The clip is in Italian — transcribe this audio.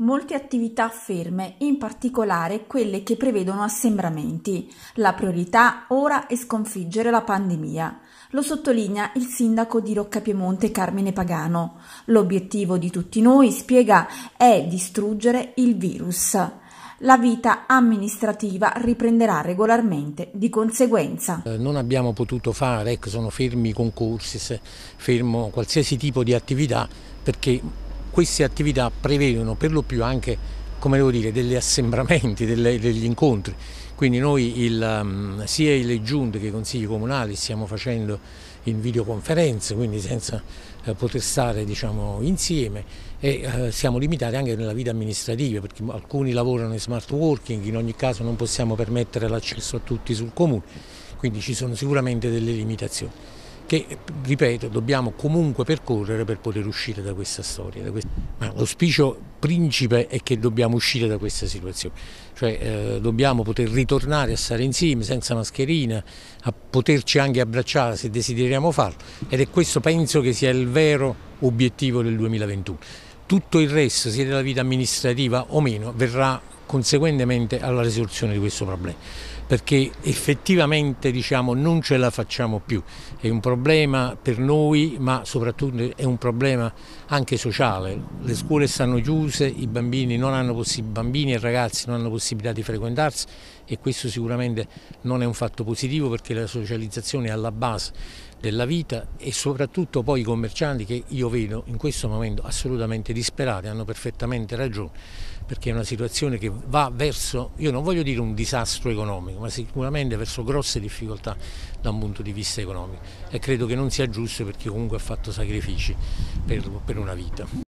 Molte attività ferme, in particolare quelle che prevedono assembramenti. La priorità ora è sconfiggere la pandemia. Lo sottolinea il sindaco di Rocca Piemonte Carmine Pagano. L'obiettivo di tutti noi, spiega, è distruggere il virus. La vita amministrativa riprenderà regolarmente di conseguenza. Eh, non abbiamo potuto fare, ecco, sono fermi i concorsi, fermo qualsiasi tipo di attività perché queste attività prevedono per lo più anche come devo dire, degli assembramenti, delle, degli incontri. Quindi noi il, mm, sia le giunte che i consigli comunali stiamo facendo in videoconferenze, quindi senza eh, poter stare diciamo, insieme e eh, siamo limitati anche nella vita amministrativa perché alcuni lavorano in smart working, in ogni caso non possiamo permettere l'accesso a tutti sul comune, quindi ci sono sicuramente delle limitazioni che, ripeto, dobbiamo comunque percorrere per poter uscire da questa storia. Da questa... Ma l'auspicio principe è che dobbiamo uscire da questa situazione, cioè eh, dobbiamo poter ritornare a stare insieme senza mascherina, a poterci anche abbracciare se desideriamo farlo ed è questo penso che sia il vero obiettivo del 2021. Tutto il resto, sia della vita amministrativa o meno, verrà conseguentemente alla risoluzione di questo problema perché effettivamente diciamo, non ce la facciamo più, è un problema per noi ma soprattutto è un problema anche sociale, le scuole stanno chiuse, i bambini, bambini e i ragazzi non hanno possibilità di frequentarsi e questo sicuramente non è un fatto positivo perché la socializzazione è alla base della vita e soprattutto poi i commercianti che io vedo in questo momento assolutamente disperati, hanno perfettamente ragione, perché è una situazione che va verso, io non voglio dire un disastro economico, ma sicuramente verso grosse difficoltà da un punto di vista economico e credo che non sia giusto perché comunque ha fatto sacrifici per, per una vita.